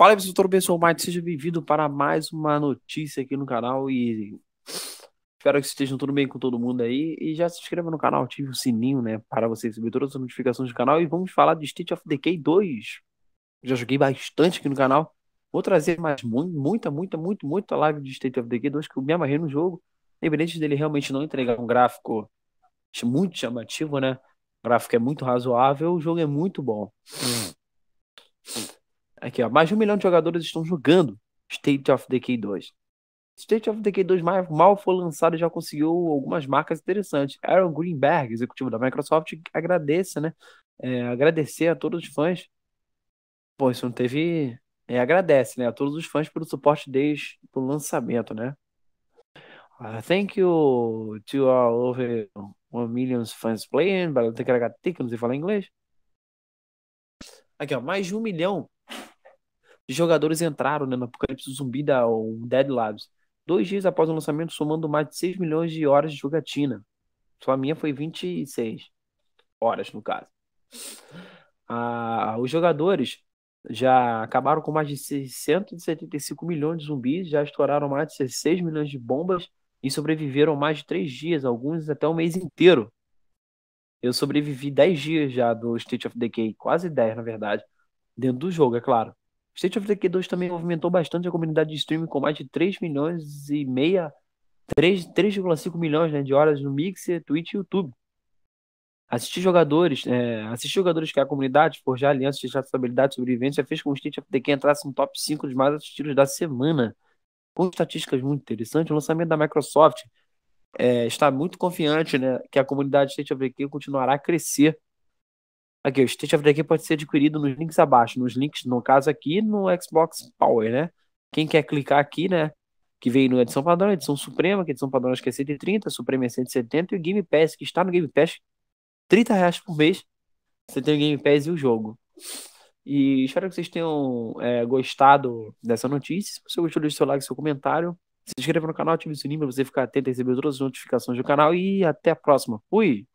Fala, instrutor Benson Mate, seja bem-vindo para mais uma notícia aqui no canal e espero que estejam tudo bem com todo mundo aí. E já se inscreva no canal, ative o sininho, né, para você receber todas as notificações do canal. E vamos falar de State of Decay 2. Já joguei bastante aqui no canal. Vou trazer mais muita, muita, muito, muita live de State of Decay 2 que eu me amarrei no jogo. Independente dele realmente não entregar um gráfico muito chamativo, né? O gráfico é muito razoável, o jogo é muito bom. Hum. Aqui, ó. Mais de um milhão de jogadores estão jogando State of Decay 2. State of Decay 2 mal foi lançado e já conseguiu algumas marcas interessantes. Aaron Greenberg, executivo da Microsoft, agradece, né? É, agradecer a todos os fãs. Pô, isso não teve. É, agradece, né? A todos os fãs pelo suporte desde o lançamento, né? Uh, thank you to all over 1 million fans playing. Tem que falar inglês. Aqui, ó. Mais de um milhão de jogadores entraram né, no Apocalipse Zumbi da Dead Labs, dois dias após o lançamento, somando mais de 6 milhões de horas de jogatina. Só a minha foi 26 horas, no caso. Ah, os jogadores já acabaram com mais de 675 milhões de zumbis, já estouraram mais de 16 milhões de bombas e sobreviveram mais de 3 dias, alguns até um mês inteiro. Eu sobrevivi 10 dias já do State of Decay, quase 10 na verdade, dentro do jogo, é claro. State of Decay 2 também movimentou bastante a comunidade de streaming com mais de 3 milhões e meia, 3,5 milhões né, de horas no Mixer, Twitch e YouTube. Assistir jogadores, é, assistir jogadores que a comunidade forjar alianças de estabilidade e sobrevivência fez com que o State of Decay entrasse no top 5 dos mais assistidos da semana. Com estatísticas muito interessantes, o lançamento da Microsoft é, está muito confiante né, que a comunidade State of Decay continuará a crescer Aqui, o State of Decay pode ser adquirido nos links abaixo, nos links, no caso aqui, no Xbox Power, né? Quem quer clicar aqui, né? Que vem no edição padrão, edição suprema, que edição padrão acho que é 130, suprema é 170, e o Game Pass, que está no Game Pass, 30 reais por mês, você tem o Game Pass e o jogo. E espero que vocês tenham é, gostado dessa notícia. Se você gostou, deixe seu like, seu comentário. Se inscreva no canal, ative o sininho para você ficar atento e receber todas as notificações do canal. E até a próxima. Fui!